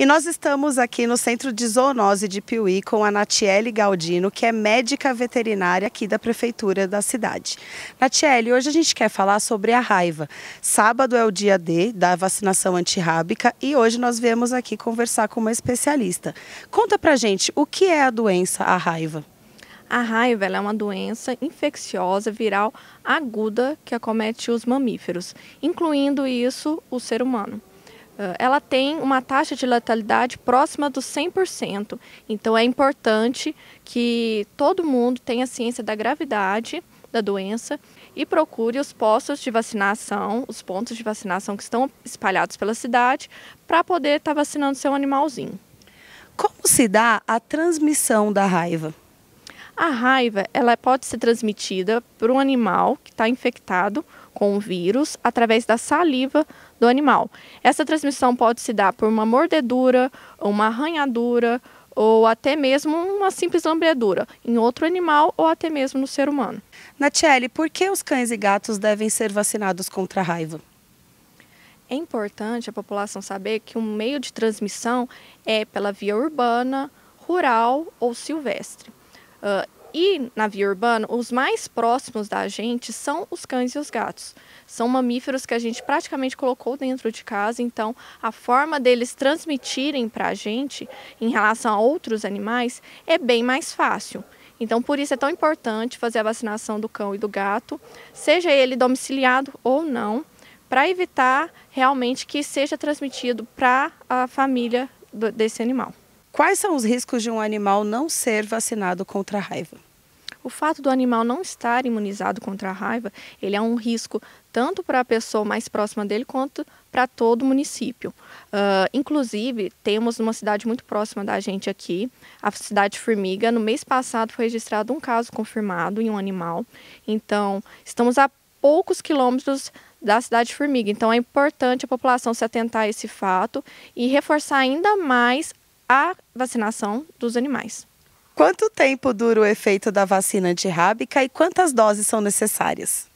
E nós estamos aqui no Centro de Zoonose de Piuí com a Natiele Galdino, que é médica veterinária aqui da Prefeitura da cidade. Natiele, hoje a gente quer falar sobre a raiva. Sábado é o dia D da vacinação antirrábica e hoje nós viemos aqui conversar com uma especialista. Conta pra gente o que é a doença, a raiva. A raiva é uma doença infecciosa viral aguda que acomete os mamíferos, incluindo isso o ser humano. Ah, ela tem uma taxa de letalidade próxima dos 100%. Então é importante que todo mundo tenha ciência da gravidade da doença e procure os postos de vacinação, os pontos de vacinação que estão espalhados pela cidade, para poder estar tá vacinando seu animalzinho. Como se dá a transmissão da raiva? A raiva ela pode ser transmitida por um animal que está infectado com o vírus através da saliva do animal. Essa transmissão pode se dar por uma mordedura, uma arranhadura ou até mesmo uma simples lambredura em outro animal ou até mesmo no ser humano. Natiele, por que os cães e gatos devem ser vacinados contra a raiva? É importante a população saber que um meio de transmissão é pela via urbana, rural ou silvestre. Uh, e na via urbana, os mais próximos da gente são os cães e os gatos. São mamíferos que a gente praticamente colocou dentro de casa, então a forma deles transmitirem para a gente em relação a outros animais é bem mais fácil. Então, por isso é tão importante fazer a vacinação do cão e do gato, seja ele domiciliado ou não, para evitar realmente que seja transmitido para a família desse animal. Quais são os riscos de um animal não ser vacinado contra a raiva? O fato do animal não estar imunizado contra a raiva, ele é um risco tanto para a pessoa mais próxima dele quanto para todo o município. Uh, inclusive, temos uma cidade muito próxima da gente aqui, a cidade Formiga. No mês passado foi registrado um caso confirmado em um animal. Então, estamos a poucos quilômetros da cidade Formiga. Então, é importante a população se atentar a esse fato e reforçar ainda mais a vacinação dos animais. Quanto tempo dura o efeito da vacina antirrábica e quantas doses são necessárias?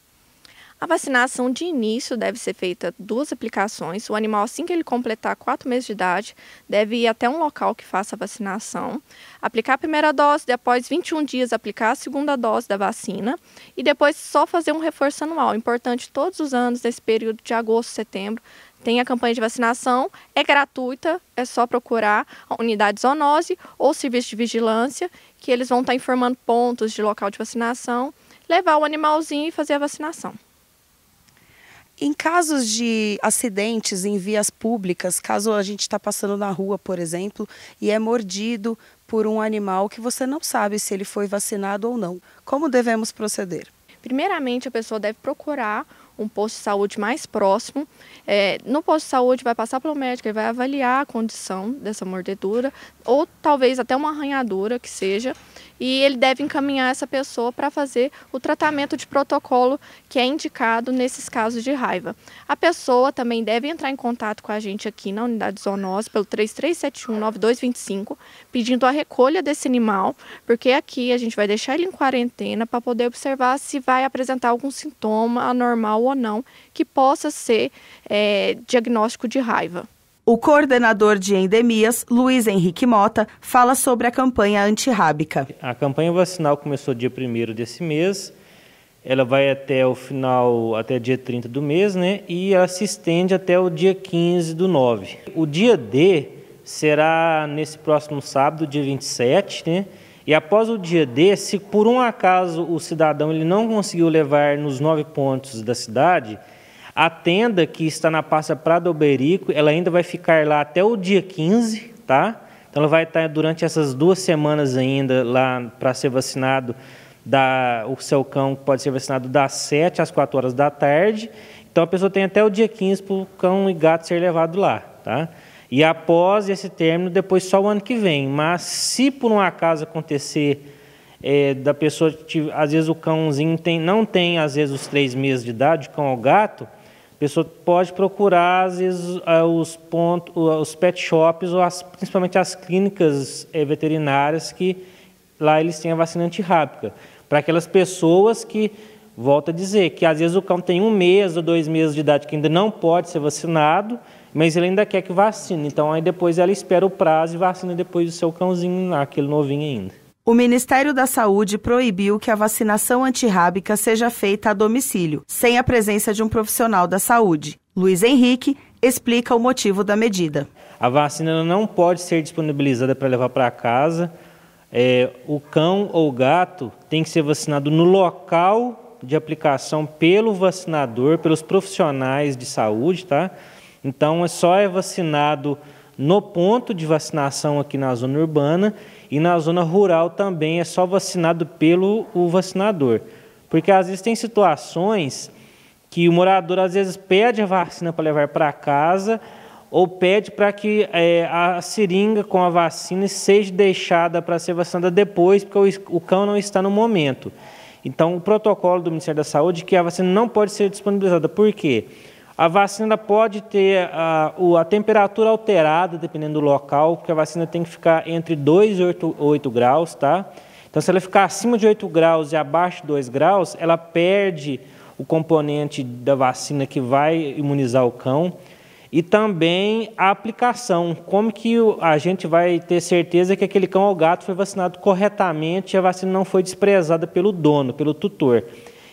A vacinação de início deve ser feita duas aplicações. O animal, assim que ele completar quatro meses de idade, deve ir até um local que faça a vacinação, aplicar a primeira dose, depois 21 dias aplicar a segunda dose da vacina e depois só fazer um reforço anual. É importante todos os anos, nesse período de agosto, setembro, tem a campanha de vacinação, é gratuita, é só procurar a unidade zoonose ou serviço de vigilância, que eles vão estar tá informando pontos de local de vacinação, levar o animalzinho e fazer a vacinação. Em casos de acidentes em vias públicas, caso a gente está passando na rua, por exemplo, e é mordido por um animal que você não sabe se ele foi vacinado ou não, como devemos proceder? Primeiramente, a pessoa deve procurar um posto de saúde mais próximo. É, no posto de saúde vai passar pelo médico, ele vai avaliar a condição dessa mordedura, ou talvez até uma arranhadura que seja, e ele deve encaminhar essa pessoa para fazer o tratamento de protocolo que é indicado nesses casos de raiva. A pessoa também deve entrar em contato com a gente aqui na unidade de zoonose pelo 33719225, pedindo a recolha desse animal, porque aqui a gente vai deixar ele em quarentena para poder observar se vai apresentar algum sintoma anormal ou ou não que possa ser é, diagnóstico de raiva. O coordenador de endemias, Luiz Henrique Mota, fala sobre a campanha antirrábica. A campanha vacinal começou dia 1 desse mês, ela vai até o final, até dia 30 do mês, né? E ela se estende até o dia 15 do 9. O dia D será nesse próximo sábado, dia 27, né? E após o dia D, se por um acaso o cidadão ele não conseguiu levar nos nove pontos da cidade, a tenda que está na Praça Prado Berico, ela ainda vai ficar lá até o dia 15, tá? Então ela vai estar durante essas duas semanas ainda lá para ser vacinado da, o seu cão pode ser vacinado das 7 às 4 horas da tarde. Então a pessoa tem até o dia 15 para o cão e gato ser levado lá, tá? E após esse término, depois só o ano que vem. Mas se por um acaso acontecer é, da pessoa, às vezes o cãozinho tem, não tem, às vezes, os três meses de idade, cão ou gato, a pessoa pode procurar, às vezes, os, pontos, os pet shops ou as, principalmente as clínicas é, veterinárias que lá eles têm a vacina antirrábica. Para aquelas pessoas que Volto a dizer que às vezes o cão tem um mês ou dois meses de idade que ainda não pode ser vacinado, mas ele ainda quer que vacine. Então aí depois ela espera o prazo e vacina depois o seu cãozinho aquele novinho ainda. O Ministério da Saúde proibiu que a vacinação antirrábica seja feita a domicílio, sem a presença de um profissional da saúde. Luiz Henrique explica o motivo da medida. A vacina não pode ser disponibilizada para levar para casa. É, o cão ou o gato tem que ser vacinado no local de aplicação pelo vacinador, pelos profissionais de saúde, tá? Então, é só é vacinado no ponto de vacinação aqui na zona urbana e na zona rural também é só vacinado pelo o vacinador. Porque às vezes tem situações que o morador às vezes pede a vacina para levar para casa ou pede para que é, a seringa com a vacina seja deixada para ser vacinada depois, porque o, o cão não está no momento. Então, o protocolo do Ministério da Saúde é que a vacina não pode ser disponibilizada. Por quê? A vacina pode ter a, ah, a temperatura alterada, dependendo do local, porque a vacina tem que ficar entre 2 e 8, 8 graus, tá? Então, se ela ficar acima de 8 graus e abaixo de 2 graus, ela perde o componente da vacina que vai imunizar o cão e também a aplicação. Como que a gente vai ter certeza que aquele cão ou gato foi vacinado corretamente e a vacina não foi desprezada pelo dono, pelo tutor?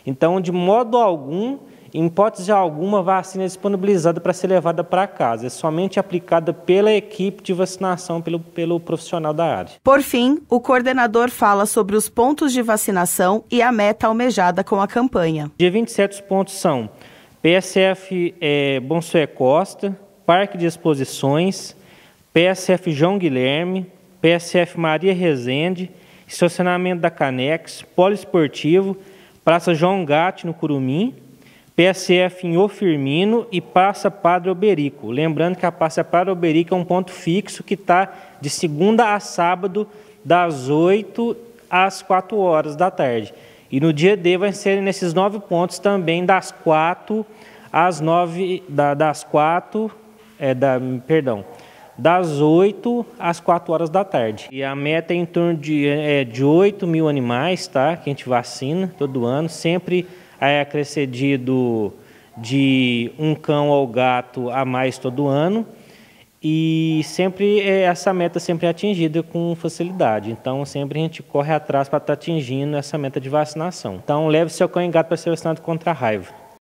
Então, de modo algum, em hipótese alguma, vacina é disponibilizada para ser levada para casa, é somente aplicada pela equipe de vacinação, pelo, pelo profissional da área. Por fim, o coordenador fala sobre os pontos de vacinação e a meta almejada com a campanha. Dia 27, os pontos são PSF é, Bonsué Costa, Parque de Exposições, PSF João Guilherme, PSF Maria Rezende, Estacionamento da Canex, Poliesportivo, Praça João Gatti, no Curumim, PSF em Ofirmino e Praça Padre Oberico. Lembrando que a Praça Padre Oberico é um ponto fixo que está de segunda a sábado, das 8 às 4 horas da tarde. E no dia D vai ser nesses nove pontos também das quatro às nove, da, das quatro, é, da, perdão, das oito às quatro horas da tarde. E a meta é em torno de, é, de oito mil animais, tá? Que a gente vacina todo ano, sempre é acrescedido de um cão ou gato a mais todo ano e sempre é, essa meta sempre é atingida com facilidade. Então, sempre a gente corre atrás para estar tá atingindo essa meta de vacinação. Então, leve seu cão e gato para ser vacinado contra a raiva.